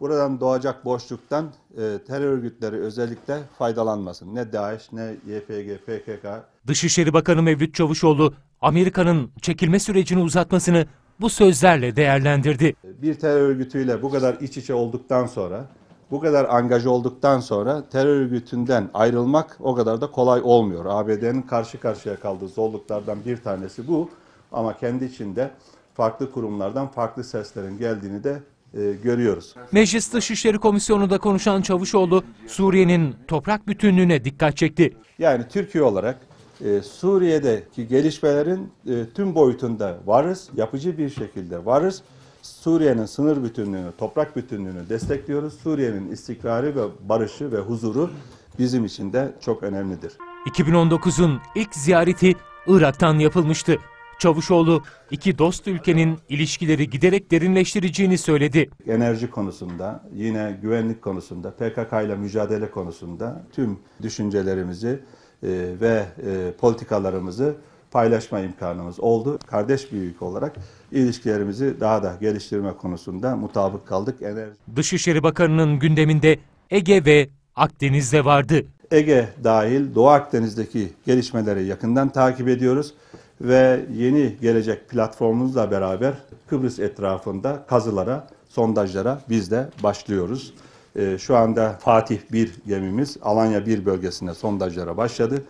Buradan doğacak boşluktan e, terör örgütleri özellikle faydalanmasın. Ne DAEŞ ne YPG, PKK. Dışişleri Bakanı Mevlüt Çavuşoğlu Amerika'nın çekilme sürecini uzatmasını bu sözlerle değerlendirdi. E, bir terör örgütüyle bu kadar iç içe olduktan sonra, bu kadar angaj olduktan sonra terör örgütünden ayrılmak o kadar da kolay olmuyor. ABD'nin karşı karşıya kaldığı zorluklardan bir tanesi bu ama kendi içinde farklı kurumlardan farklı seslerin geldiğini de e, görüyoruz. Meclis Dışişleri Komisyonu'nda konuşan Çavuşoğlu, Suriye'nin toprak bütünlüğüne dikkat çekti. Yani Türkiye olarak e, Suriye'deki gelişmelerin e, tüm boyutunda varız, yapıcı bir şekilde varız. Suriye'nin sınır bütünlüğünü, toprak bütünlüğünü destekliyoruz. Suriye'nin istikrarı ve barışı ve huzuru bizim için de çok önemlidir. 2019'un ilk ziyareti Irak'tan yapılmıştı. Çavuşoğlu iki dost ülkenin ilişkileri giderek derinleştireceğini söyledi. Enerji konusunda, yine güvenlik konusunda, PKK ile mücadele konusunda tüm düşüncelerimizi e, ve e, politikalarımızı paylaşma imkanımız oldu. Kardeş bir olarak ilişkilerimizi daha da geliştirme konusunda mutabık kaldık. Enerji. Dışişleri Bakanı'nın gündeminde Ege ve Akdeniz'de vardı. Ege dahil Doğu Akdeniz'deki gelişmeleri yakından takip ediyoruz ve yeni gelecek platformumuzla beraber Kıbrıs etrafında kazılara, sondajlara biz de başlıyoruz. Ee, şu anda Fatih bir gemimiz Alanya bir bölgesinde sondajlara başladı.